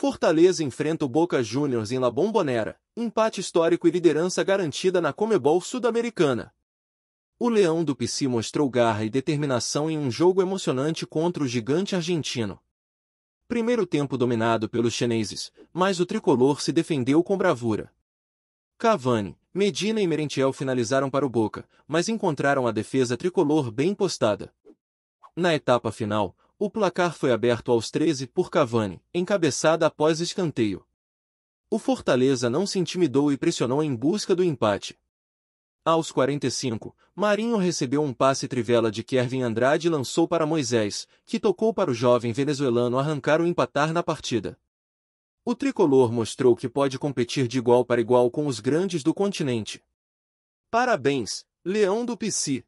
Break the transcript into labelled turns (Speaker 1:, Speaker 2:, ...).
Speaker 1: Fortaleza enfrenta o Boca Juniors em La Bombonera, empate histórico e liderança garantida na Comebol Sudamericana. O Leão do Pici mostrou garra e determinação em um jogo emocionante contra o gigante argentino. Primeiro tempo dominado pelos chineses, mas o tricolor se defendeu com bravura. Cavani, Medina e Merentiel finalizaram para o Boca, mas encontraram a defesa tricolor bem postada. Na etapa final, o placar foi aberto aos 13 por Cavani, encabeçada após escanteio. O Fortaleza não se intimidou e pressionou em busca do empate. Aos 45, Marinho recebeu um passe trivela de Kervin Andrade e lançou para Moisés, que tocou para o jovem venezuelano arrancar o empatar na partida. O tricolor mostrou que pode competir de igual para igual com os grandes do continente. Parabéns, Leão do Pici!